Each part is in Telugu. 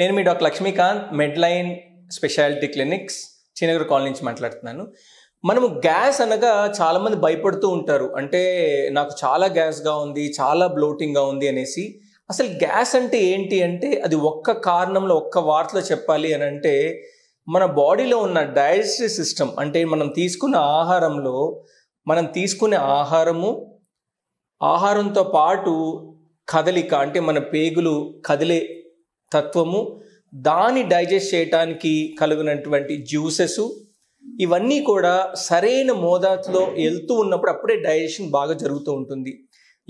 నేను మీ doctor Lakshmikanth Medline speciality clinics Chinnagar colony నుంచి మాట్లాడుతున్నాను మనము గ్యాస్ అనగా చాలామంది భయపడుతూ ఉంటారు అంటే నాకు చాలా గ్యాస్గా ఉంది చాలా బ్లోటింగ్గా ఉంది అనేసి అసలు గ్యాస్ అంటే ఏంటి అంటే అది ఒక్క కారణంలో ఒక్క వార్తలో చెప్పాలి అని అంటే మన బాడీలో ఉన్న డైజెస్టివ్ సిస్టమ్ అంటే మనం తీసుకున్న ఆహారంలో మనం తీసుకునే ఆహారము ఆహారంతో పాటు కదలిక అంటే మన పేగులు కదిలే తత్వము దాన్ని డైజెస్ట్ చేయటానికి కలిగినటువంటి జ్యూసెస్ ఇవన్నీ కూడా సరైన మోదాతులో వెళ్తూ ఉన్నప్పుడు అప్పుడే డైజెషన్ బాగా జరుగుతూ ఉంటుంది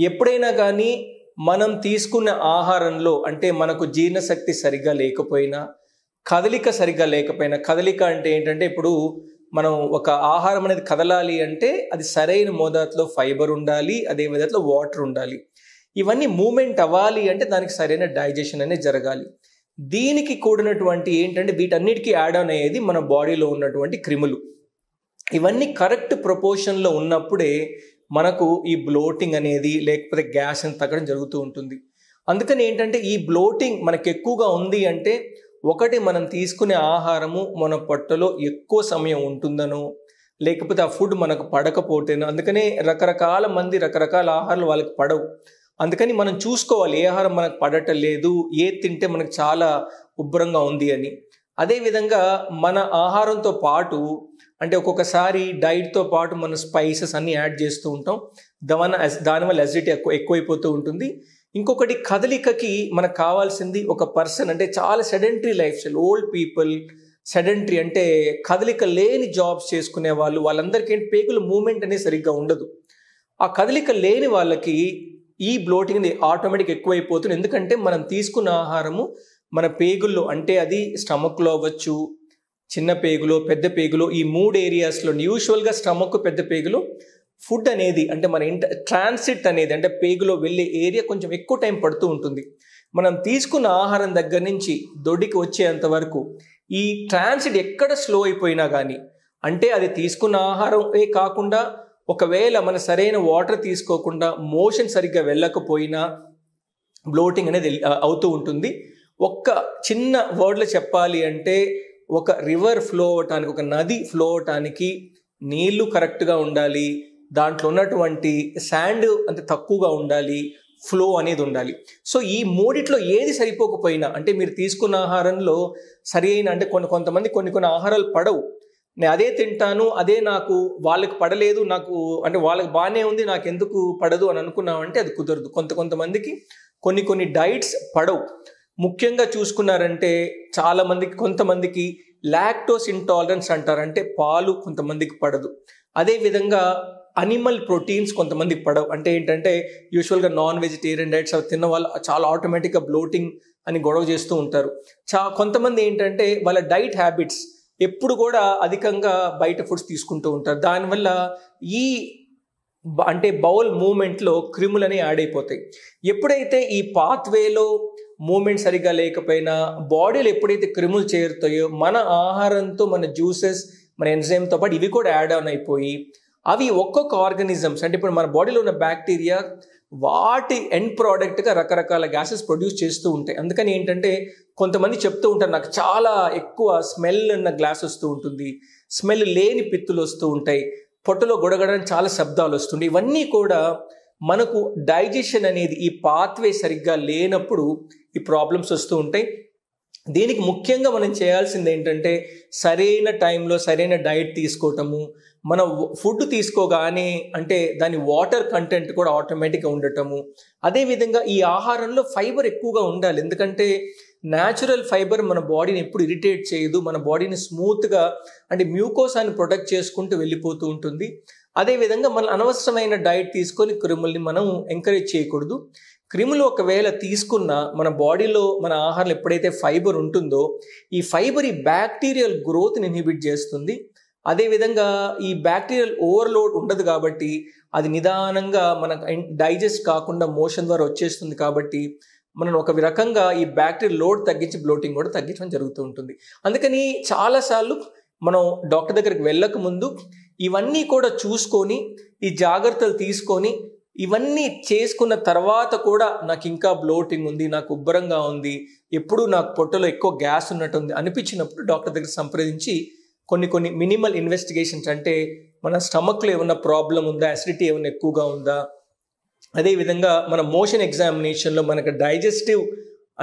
ఎప్పుడైనా కానీ మనం తీసుకున్న ఆహారంలో అంటే మనకు జీర్ణశక్తి సరిగ్గా లేకపోయినా కదలిక సరిగ్గా లేకపోయినా కదలిక అంటే ఏంటంటే ఇప్పుడు మనం ఒక ఆహారం అనేది కదలాలి అంటే అది సరైన మోతాదులో ఫైబర్ ఉండాలి అదే విధంగా వాటర్ ఉండాలి ఇవన్నీ మూమెంట్ అవ్వాలి అంటే దానికి సరైన డైజెషన్ అనేది జరగాలి దీనికి కూడినటువంటి ఏంటంటే వీటన్నిటికీ యాడ్ ఆన్ అయ్యేది మన బాడీలో ఉన్నటువంటి క్రిములు ఇవన్నీ కరెక్ట్ ప్రపోర్షన్లో ఉన్నప్పుడే మనకు ఈ బ్లోటింగ్ అనేది లేకపోతే గ్యాస్ అని తగ్గడం జరుగుతూ ఉంటుంది అందుకని ఏంటంటే ఈ బ్లోటింగ్ మనకు ఎక్కువగా ఉంది అంటే ఒకటి మనం తీసుకునే ఆహారము మన పొట్టలో ఎక్కువ సమయం ఉంటుందనో లేకపోతే ఆ ఫుడ్ మనకు పడకపోతేనో అందుకనే రకరకాల మంది రకరకాల ఆహారాలు వాళ్ళకి పడవు అందుకని మనం చూసుకోవాలి ఏ ఆహారం మనకు పడటం లేదు ఏ తింటే మనకు చాలా ఉబ్బరంగా ఉంది అని అదేవిధంగా మన ఆహారంతో పాటు అంటే ఒక్కొక్కసారి డైట్తో పాటు మనం స్పైసెస్ అన్నీ యాడ్ చేస్తూ ఉంటాం దాని దానివల్ల అసిడిటీ ఎక్కువ ఎక్కువైపోతూ ఉంటుంది ఇంకొకటి కదలికకి మనకు కావాల్సింది ఒక పర్సన్ అంటే చాలా sedentary lifestyle old people sedentary అంటే కదలిక లేని జాబ్స్ చేసుకునే వాళ్ళు వాళ్ళందరికీ పేగుల మూమెంట్ అనేది సరిగ్గా ఉండదు ఆ కదలిక లేని వాళ్ళకి ఈ బ్లోటింగ్ని ఆటోమేటిక్ ఎక్కువైపోతుంది ఎందుకంటే మనం తీసుకున్న ఆహారము మన పేగుల్లో అంటే అది స్టమక్లో అవ్వచ్చు చిన్న పేగులో పెద్ద పేగులో ఈ మూడు ఏరియాస్లో యూజువల్గా స్టమక్ పెద్ద పేగులో ఫుడ్ అనేది అంటే మన ఇంట ట్రాన్సిట్ అనేది అంటే పేగులో వెళ్ళే ఏరియా కొంచెం ఎక్కువ టైం పడుతూ ఉంటుంది మనం తీసుకున్న ఆహారం దగ్గర నుంచి దొడ్డికి వచ్చేంత వరకు ఈ ట్రాన్సిట్ ఎక్కడ స్లో అయిపోయినా కానీ అంటే అది తీసుకున్న ఆహారమే కాకుండా ఒకవేళ మన సరైన వాటర్ తీసుకోకుండా మోషన్ సరిగ్గా వెళ్ళకపోయినా బ్లోటింగ్ అనేది అవుతూ ఉంటుంది ఒక్క చిన్న వర్డ్లో చెప్పాలి అంటే ఒక రివర్ ఫ్లో అవటానికి ఒక నది ఫ్లో అవటానికి నీళ్లు కరెక్ట్గా ఉండాలి దాంట్లో ఉన్నటువంటి శాండ్ అంత తక్కువగా ఉండాలి ఫ్లో అనేది ఉండాలి సో ఈ మూడిట్లో ఏది సరిపోకపోయినా అంటే మీరు తీసుకున్న ఆహారంలో సరి అయిన అంటే కొన్ని కొంతమంది కొన్ని కొన్ని ఆహారాలు పడవు నేను అదే తింటాను అదే నాకు వాళ్ళకి పడలేదు నాకు అంటే వాళ్ళకి బాగానే ఉంది నాకు ఎందుకు పడదు అని అనుకున్నామంటే అది కుదరదు కొంత కొంతమందికి కొన్ని కొన్ని డైట్స్ పడవు ముఖ్యంగా చూసుకున్నారంటే చాలామందికి కొంతమందికి లాక్టోస్ ఇంటాలరెన్స్ అంటారంటే పాలు కొంతమందికి పడదు అదేవిధంగా అనిమల్ ప్రోటీన్స్ కొంతమందికి పడవు అంటే ఏంటంటే యూజువల్గా నాన్ వెజిటేరియన్ డైట్స్ అవి తిన్న వాళ్ళు చాలా ఆటోమేటిక్గా బ్లోటింగ్ అని గొడవ చేస్తూ ఉంటారు చా కొంతమంది ఏంటంటే వాళ్ళ డైట్ హ్యాబిట్స్ ఎప్పుడు కూడా అధికంగా బయట ఫుడ్స్ తీసుకుంటూ ఉంటారు దానివల్ల ఈ అంటే బౌల్ మూమెంట్లో క్రిములని యాడ్ అయిపోతాయి ఎప్పుడైతే ఈ పాత్వేలో మూమెంట్ సరిగా లేకపోయినా బాడీలో ఎప్పుడైతే క్రిములు చేరుతాయో మన ఆహారంతో మన జ్యూసెస్ మన ఎంజైమ్తో పాటు ఇవి కూడా యాడ్ ఆన్ అయిపోయి అవి ఒక్కొక్క ఆర్గనిజమ్స్ అంటే ఇప్పుడు మన బాడీలో ఉన్న బ్యాక్టీరియా వాటి ఎండ్ ప్రోడక్ట్గా రకరకాల గ్యాసెస్ ప్రొడ్యూస్ చేస్తూ ఉంటాయి అందుకని ఏంటంటే కొంతమంది చెప్తూ ఉంటారు నాకు చాలా ఎక్కువ స్మెల్ ఉన్న గ్లాస్ వస్తూ ఉంటుంది స్మెల్ లేని పిత్తులు వస్తూ ఉంటాయి పొట్టలో గొడగడని చాలా శబ్దాలు వస్తుంది ఇవన్నీ కూడా మనకు డైజెషన్ అనేది ఈ పాత్వే సరిగ్గా లేనప్పుడు ఈ ప్రాబ్లమ్స్ వస్తూ ఉంటాయి దీనికి ముఖ్యంగా మనం చేయాల్సింది ఏంటంటే సరైన టైంలో సరైన డైట్ తీసుకోవటము మన ఫుడ్ తీసుకోగానే అంటే దాని వాటర్ కంటెంట్ కూడా ఆటోమేటిక్గా ఉండటము అదేవిధంగా ఈ ఆహారంలో ఫైబర్ ఎక్కువగా ఉండాలి ఎందుకంటే న్యాచురల్ ఫైబర్ మన బాడీని ఎప్పుడు ఇరిటేట్ చేయదు మన బాడీని స్మూత్గా అంటే మ్యూకోసాన్ని ప్రొటెక్ట్ చేసుకుంటూ వెళ్ళిపోతూ ఉంటుంది అదేవిధంగా మన అనవసరమైన డైట్ తీసుకొని క్రిములని మనం ఎంకరేజ్ చేయకూడదు క్రిములు ఒకవేళ తీసుకున్న మన బాడీలో మన ఆహారం ఎప్పుడైతే ఫైబర్ ఉంటుందో ఈ ఫైబర్ ఈ బ్యాక్టీరియల్ గ్రోత్ని ఇన్హిబిట్ చేస్తుంది అదేవిధంగా ఈ బ్యాక్టీరియల్ ఓవర్లోడ్ ఉండదు కాబట్టి అది నిదానంగా మన డైజెస్ట్ కాకుండా మోషన్ ద్వారా వచ్చేస్తుంది కాబట్టి మనం ఒక రకంగా ఈ బ్యాక్టీరియల్ లోడ్ తగ్గించి బ్లోటింగ్ కూడా తగ్గించడం జరుగుతూ ఉంటుంది అందుకని చాలాసార్లు మనం డాక్టర్ దగ్గరికి వెళ్ళక ముందు ఇవన్నీ కూడా చూసుకొని ఈ జాగ్రత్తలు తీసుకొని ఇవన్నీ చేసుకున్న తర్వాత కూడా నాకు ఇంకా బ్లోటింగ్ ఉంది నాకు ఉబ్బరంగా ఉంది ఎప్పుడు నాకు పొట్టలో ఎక్కువ గ్యాస్ ఉన్నట్టుంది అనిపించినప్పుడు డాక్టర్ దగ్గర సంప్రదించి కొన్ని కొన్ని మినిమల్ ఇన్వెస్టిగేషన్స్ అంటే మన స్టమక్లో ఏమైనా ప్రాబ్లం ఉందా యాసిడిటీ ఏమైనా ఎక్కువగా ఉందా అదేవిధంగా మన మోషన్ ఎగ్జామినేషన్లో మనకు డైజెస్టివ్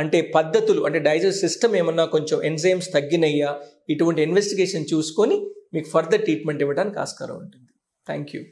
అంటే పద్ధతులు అంటే డైజెస్ట్ సిస్టమ్ ఏమన్నా కొంచెం ఎంజైమ్స్ తగ్గినయ్యా ఇటువంటి ఇన్వెస్టిగేషన్ చూసుకొని మీకు ఫర్దర్ ట్రీట్మెంట్ ఇవ్వడానికి ఆస్కారం ఉంటుంది థ్యాంక్ యూ